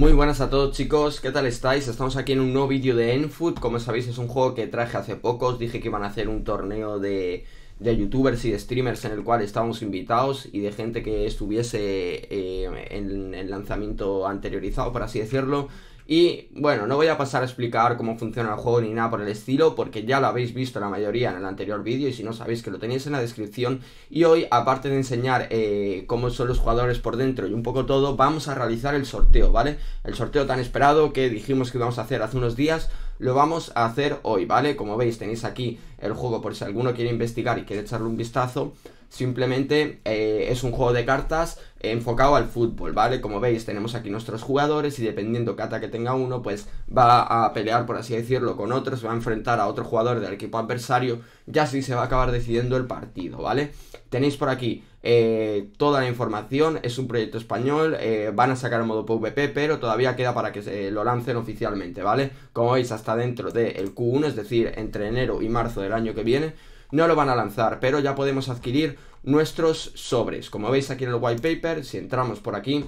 Muy buenas a todos chicos, ¿qué tal estáis? Estamos aquí en un nuevo vídeo de Enfood, como sabéis es un juego que traje hace pocos dije que iban a hacer un torneo de, de youtubers y de streamers en el cual estábamos invitados y de gente que estuviese eh, en el lanzamiento anteriorizado, por así decirlo. Y bueno, no voy a pasar a explicar cómo funciona el juego ni nada por el estilo, porque ya lo habéis visto la mayoría en el anterior vídeo y si no sabéis que lo tenéis en la descripción. Y hoy, aparte de enseñar eh, cómo son los jugadores por dentro y un poco todo, vamos a realizar el sorteo, ¿vale? El sorteo tan esperado que dijimos que íbamos a hacer hace unos días lo vamos a hacer hoy, ¿vale? Como veis tenéis aquí el juego por si alguno quiere investigar y quiere echarle un vistazo. Simplemente eh, es un juego de cartas enfocado al fútbol, ¿vale? Como veis tenemos aquí nuestros jugadores y dependiendo que ataque tenga uno, pues va a pelear, por así decirlo, con otros, va a enfrentar a otro jugador del equipo adversario ya sí se va a acabar decidiendo el partido, ¿vale? Tenéis por aquí eh, toda la información, es un proyecto español, eh, van a sacar el modo PvP, pero todavía queda para que se, lo lancen oficialmente, ¿vale? Como veis, hasta dentro del Q1, es decir, entre enero y marzo del año que viene, no lo van a lanzar, pero ya podemos adquirir nuestros sobres. Como veis aquí en el white paper, si entramos por aquí,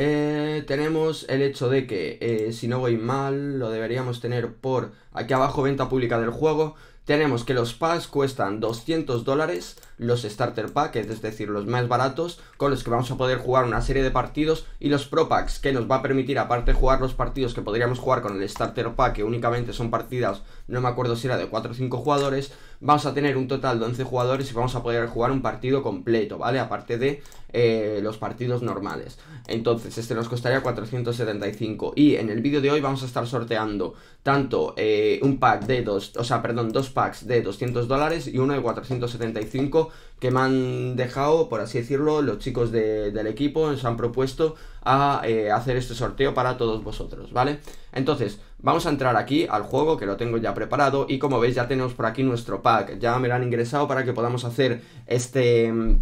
eh, tenemos el hecho de que, si no voy mal, lo deberíamos tener por aquí abajo, venta pública del juego tenemos que los pads cuestan 200 dólares los starter packs, es decir, los más baratos, con los que vamos a poder jugar una serie de partidos, y los pro packs, que nos va a permitir, aparte de jugar los partidos que podríamos jugar con el starter pack, que únicamente son partidas, no me acuerdo si era de 4 o 5 jugadores, vamos a tener un total de 11 jugadores y vamos a poder jugar un partido completo, ¿vale? Aparte de eh, los partidos normales. Entonces, este nos costaría 475. Y en el vídeo de hoy vamos a estar sorteando tanto eh, un pack de dos, o sea, perdón, dos packs de 200 dólares y uno de 475 que me han dejado, por así decirlo, los chicos del equipo se han propuesto a eh, hacer este sorteo para todos vosotros, ¿vale? Entonces, vamos a entrar aquí al juego que lo tengo ya preparado y como veis ya tenemos por aquí nuestro pack, ya me lo han ingresado para que podamos hacer este mm,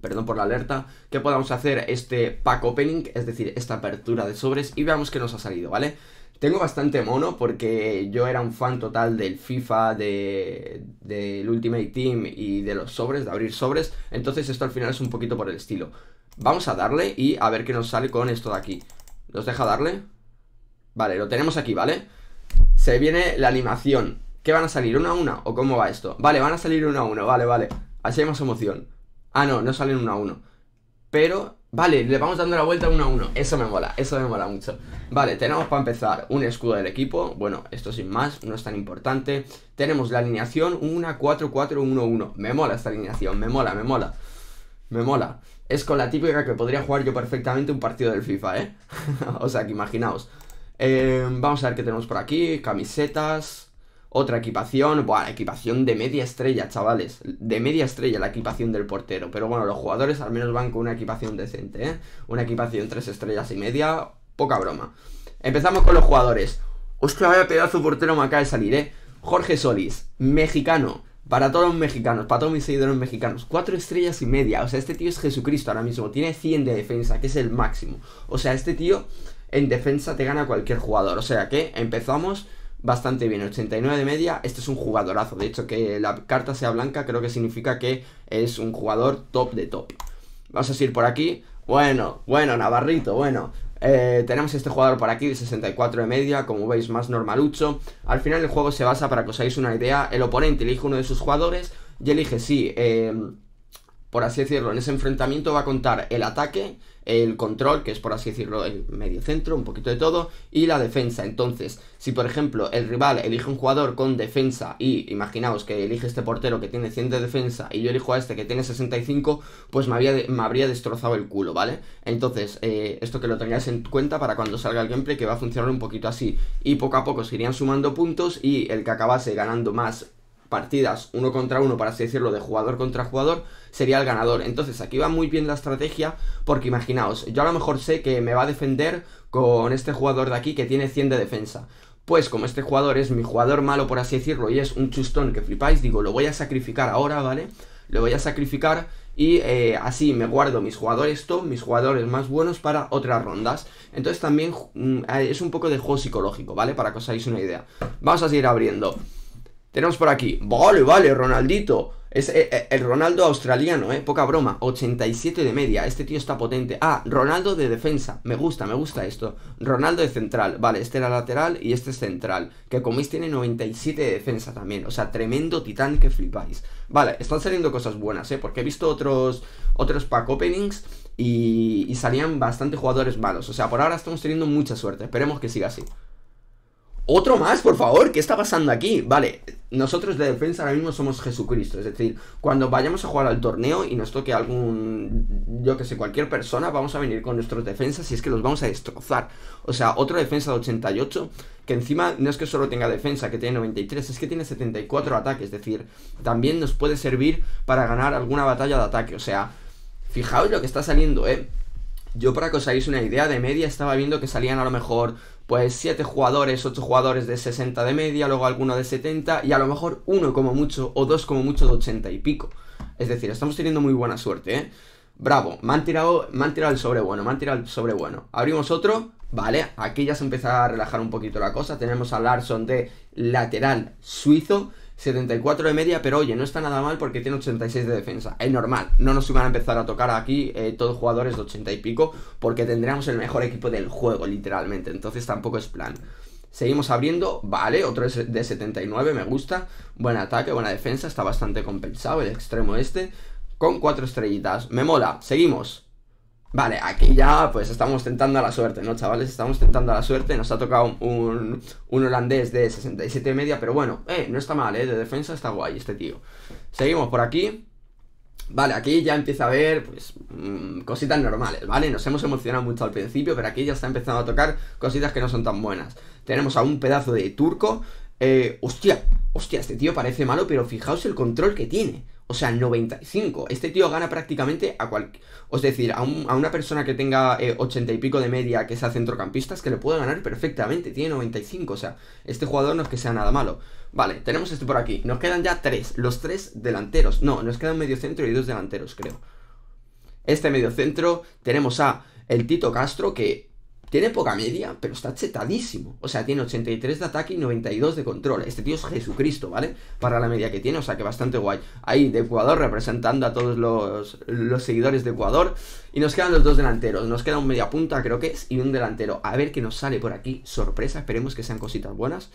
perdón por la alerta, que podamos hacer este pack opening, es decir, esta apertura de sobres y veamos qué nos ha salido, ¿vale? Tengo bastante mono porque yo era un fan total del FIFA, del de, Ultimate Team y de los sobres, de abrir sobres. Entonces esto al final es un poquito por el estilo. Vamos a darle y a ver qué nos sale con esto de aquí. ¿Nos deja darle? Vale, lo tenemos aquí, ¿vale? Se viene la animación. ¿Qué van a salir? ¿Una a una? ¿O cómo va esto? Vale, van a salir una a uno, vale, vale. Así hay más emoción. Ah, no, no salen una a uno. Pero Vale, le vamos dando la vuelta uno a uno. Eso me mola, eso me mola mucho. Vale, tenemos para empezar un escudo del equipo. Bueno, esto sin más, no es tan importante. Tenemos la alineación 1-4-4-1-1. Me mola esta alineación, me mola, me mola. Me mola. Es con la típica que podría jugar yo perfectamente un partido del FIFA, ¿eh? o sea, que imaginaos. Eh, vamos a ver qué tenemos por aquí. Camisetas. Otra equipación, buah, equipación de media estrella, chavales. De media estrella la equipación del portero. Pero bueno, los jugadores al menos van con una equipación decente, ¿eh? Una equipación tres estrellas y media, poca broma. Empezamos con los jugadores. Hostia, vaya pedazo portero me acaba de salir, ¿eh? Jorge Solís, mexicano. Para todos los mexicanos, para todos mis seguidores mexicanos. Cuatro estrellas y media. O sea, este tío es Jesucristo ahora mismo. Tiene 100 de defensa, que es el máximo. O sea, este tío en defensa te gana cualquier jugador. O sea que empezamos bastante bien, 89 de media, este es un jugadorazo, de hecho que la carta sea blanca creo que significa que es un jugador top de top. Vamos a seguir por aquí, bueno, bueno, Navarrito, bueno, eh, tenemos este jugador por aquí de 64 de media, como veis más normalucho, al final el juego se basa para que os hagáis una idea, el oponente elige uno de sus jugadores y elige Sí, eh, por así decirlo, en ese enfrentamiento va a contar el ataque, el control, que es por así decirlo el medio centro, un poquito de todo, y la defensa. Entonces, si por ejemplo el rival elige un jugador con defensa y imaginaos que elige este portero que tiene 100 de defensa y yo elijo a este que tiene 65, pues me, había, me habría destrozado el culo, ¿vale? Entonces, eh, esto que lo tengáis en cuenta para cuando salga el gameplay que va a funcionar un poquito así. Y poco a poco se irían sumando puntos y el que acabase ganando más partidas uno contra uno, para así decirlo, de jugador contra jugador, sería el ganador. Entonces aquí va muy bien la estrategia, porque imaginaos, yo a lo mejor sé que me va a defender con este jugador de aquí que tiene 100 de defensa. Pues como este jugador es mi jugador malo, por así decirlo, y es un chustón que flipáis, digo, lo voy a sacrificar ahora, ¿vale? Lo voy a sacrificar y eh, así me guardo mis jugadores top, mis jugadores más buenos para otras rondas. Entonces también mm, eh, es un poco de juego psicológico, ¿vale? Para que os hagáis una idea. Vamos a seguir abriendo. Tenemos por aquí, vale, vale, Ronaldito. Es eh, eh, el Ronaldo australiano, eh, poca broma, 87 de media, este tío está potente. Ah, Ronaldo de defensa, me gusta, me gusta esto. Ronaldo de central, vale, este era lateral y este es central, que veis tiene 97 de defensa también, o sea, tremendo titán que flipáis. Vale, están saliendo cosas buenas, eh, porque he visto otros, otros pack openings y salían bastante jugadores malos, o sea, por ahora estamos teniendo mucha suerte, esperemos que siga así otro más, por favor, ¿qué está pasando aquí? Vale, nosotros de defensa ahora mismo somos Jesucristo, es decir, cuando vayamos a jugar al torneo y nos toque algún, yo que sé, cualquier persona, vamos a venir con nuestros defensas y es que los vamos a destrozar. O sea, otro defensa de 88, que encima no es que solo tenga defensa, que tiene 93, es que tiene 74 ataques, es decir, también nos puede servir para ganar alguna batalla de ataque, o sea, fijaos lo que está saliendo, ¿eh? Yo para que os hagáis una idea, de media estaba viendo que salían a lo mejor pues 7 jugadores, 8 jugadores de 60 de media, luego alguno de 70 y a lo mejor uno como mucho o dos como mucho de 80 y pico. Es decir, estamos teniendo muy buena suerte, ¿eh? Bravo, me han tirado, el sobre bueno, me han tirado el sobre bueno. Abrimos otro, vale, aquí ya se empieza a relajar un poquito la cosa. Tenemos a Larson de lateral suizo. 74 de media, pero oye, no está nada mal porque tiene 86 de defensa. Es normal, no nos iban a empezar a tocar aquí eh, todos jugadores de 80 y pico porque tendríamos el mejor equipo del juego, literalmente. Entonces tampoco es plan. Seguimos abriendo, vale, otro de 79, me gusta. Buen ataque, buena defensa, está bastante compensado el extremo este. Con 4 estrellitas, me mola. Seguimos. Vale, aquí ya pues estamos tentando a la suerte, ¿no, chavales? Estamos tentando a la suerte, nos ha tocado un, un holandés de 67 y media, pero bueno, eh, no está mal, ¿eh? De defensa está guay este tío. Seguimos por aquí. Vale, aquí ya empieza a ver, pues, mm, cositas normales, ¿vale? Nos hemos emocionado mucho al principio, pero aquí ya está empezando a tocar cositas que no son tan buenas. Tenemos a un pedazo de turco. Eh, hostia, hostia, este tío parece malo, pero fijaos el control que tiene. O sea, 95. Este tío gana prácticamente a cual... Es decir, a, una persona que tenga eh, 80 y pico de media, que sea centrocampista, es que le puede ganar perfectamente. Tiene 95. O sea, este jugador no es que sea nada malo. Vale, tenemos este por aquí. Nos quedan ya tres. Los tres delanteros. No, nos queda un medio centro y dos delanteros, creo. Este medio centro tenemos a el Tito Castro, que tiene poca media, pero está chetadísimo. O sea, tiene 83 de ataque y 92 de control. Este tío es Jesucristo, ¿vale? Para la media que tiene, o sea que bastante guay. Ahí de Ecuador representando a todos los, los seguidores de Ecuador. Y nos quedan los dos delanteros. Nos queda un media punta, creo que es, y un delantero. A ver qué nos sale por aquí. Sorpresa, esperemos que sean cositas buenas.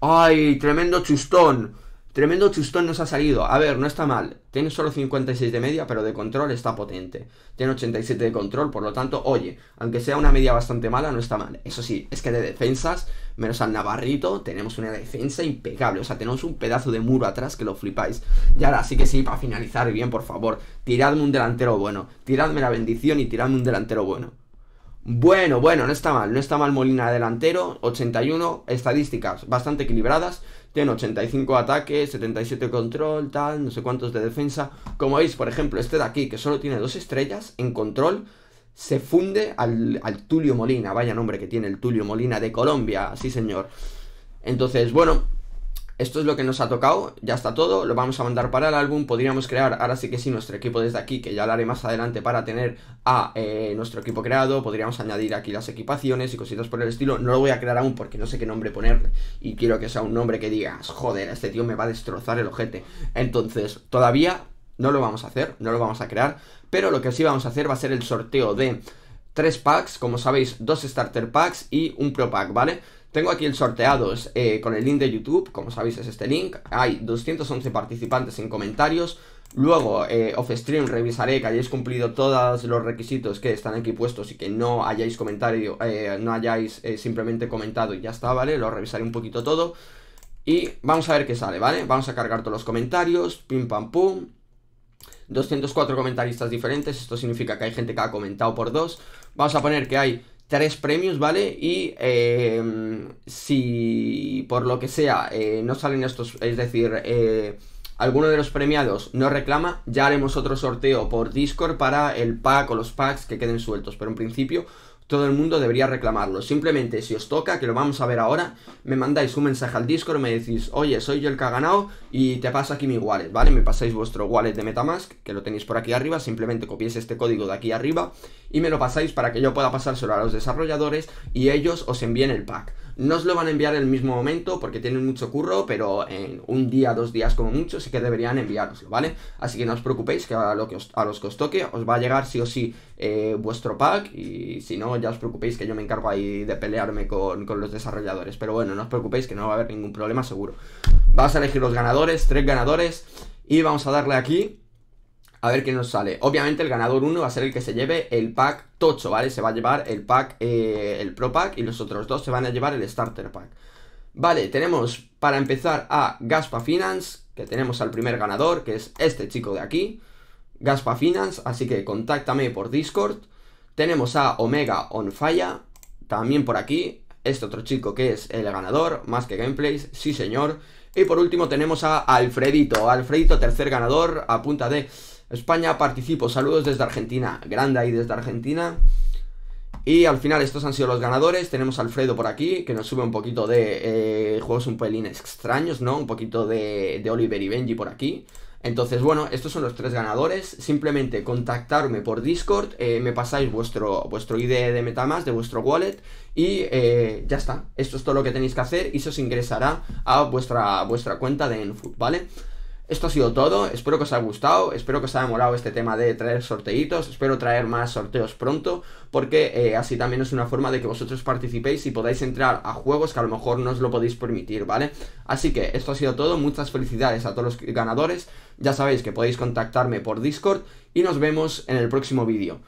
¡Ay, tremendo chustón! Tremendo chustón nos ha salido. A ver, no está mal. Tiene solo 56 de media, pero de control está potente. Tiene 87 de control, por lo tanto, oye, aunque sea una media bastante mala, no está mal. Eso sí, es que de defensas, menos al Navarrito, tenemos una defensa impecable. O sea, tenemos un pedazo de muro atrás que lo flipáis. Y ahora sí que sí, para finalizar bien, por favor, tiradme un delantero bueno. Tiradme la bendición y tiradme un delantero bueno. Bueno, bueno, no está mal, no está mal Molina delantero, 81, estadísticas bastante equilibradas, tiene 85 ataques, 77 control, tal, no sé cuántos de defensa. Como veis, por ejemplo, este de aquí, que solo tiene dos estrellas en control, se funde al, al Tulio Molina, vaya nombre que tiene el Tulio Molina de Colombia, sí señor. Entonces, bueno, esto es lo que nos ha tocado, ya está todo, lo vamos a mandar para el álbum, podríamos crear, ahora sí que sí, nuestro equipo desde aquí, que ya lo haré más adelante para tener a eh, nuestro equipo creado, podríamos añadir aquí las equipaciones y cositas por el estilo, no lo voy a crear aún porque no sé qué nombre ponerle, y quiero que sea un nombre que digas, joder, este tío me va a destrozar el ojete, entonces, todavía no lo vamos a hacer, no lo vamos a crear, pero lo que sí vamos a hacer va a ser el sorteo de tres packs, como sabéis, dos starter packs y un pro pack, ¿vale? Tengo aquí el sorteado eh, con el link de YouTube, como sabéis es este link. Hay 211 participantes en comentarios. Luego, eh, off stream, revisaré que hayáis cumplido todos los requisitos que están aquí puestos y que no hayáis comentario, eh, no hayáis simplemente comentado y ya está, ¿vale? Lo revisaré un poquito todo. Y vamos a ver qué sale, ¿vale? Vamos a cargar todos los comentarios, pim pam pum. 204 comentaristas diferentes, esto significa que hay gente que ha comentado por dos. Vamos a poner que hay tres premios, ¿vale? Y eh, si por lo que sea eh, no salen estos, es decir, eh, alguno de los premiados no reclama, ya haremos otro sorteo por Discord para el pack o los packs que queden sueltos. Pero en principio todo el mundo debería reclamarlo. Simplemente si os toca, que lo vamos a ver ahora, me mandáis un mensaje al Discord, me decís, oye, soy yo el que ha ganado y te paso aquí mi wallet, ¿vale? Me pasáis vuestro wallet de Metamask, que lo tenéis por aquí arriba, simplemente copiéis este código de aquí arriba y me lo pasáis para que yo pueda pasárselo a los desarrolladores y ellos os envíen el pack. No os lo van a enviar en el mismo momento porque tienen mucho curro, pero en un día, dos días como mucho sí que deberían enviároslo, ¿vale? Así que no os preocupéis que a, lo que a los que os toque os va a llegar sí o sí eh, vuestro pack y si no, ya os preocupéis que yo me encargo ahí de pelearme con, con los desarrolladores. Pero bueno, no os preocupéis que no va a haber ningún problema seguro. Vamos a elegir los ganadores, tres ganadores y vamos a darle aquí a ver qué nos sale. Obviamente el ganador 1 va a ser el que se lleve el pack tocho, ¿vale? Se va a llevar el pack, eh, el pro pack y los otros dos se van a llevar el starter pack. Vale, tenemos para empezar a Gaspa Finance, que tenemos al primer ganador, que es este chico de aquí. Gaspa Finance, así que contáctame por Discord. Tenemos a Omega On Fire, también por aquí. Este otro chico que es el ganador, más que gameplays, sí señor. Y por último tenemos a Alfredito, Alfredito tercer ganador a punta de España participo. Saludos desde Argentina. Grande ahí desde Argentina. Y al final estos han sido los ganadores. Tenemos a Alfredo por aquí, que nos sube un poquito de eh, juegos un pelín extraños, ¿no? Un poquito de, Oliver y Benji por aquí. Entonces, bueno, estos son los tres ganadores. Simplemente contactarme por Discord, eh, me pasáis vuestro, vuestro ID de Metamask, de vuestro wallet, y eh, ya está. Esto es todo lo que tenéis que hacer y se os ingresará a vuestra, vuestra cuenta de Enfood, ¿vale? Esto ha sido todo, espero que os haya gustado, espero que os haya molado este tema de traer sorteitos, espero traer más sorteos pronto, porque eh, así también es una forma de que vosotros participéis y podáis entrar a juegos que a lo mejor no os lo podéis permitir, ¿vale? Así que esto ha sido todo, muchas felicidades a todos los ganadores, ya sabéis que podéis contactarme por Discord y nos vemos en el próximo vídeo.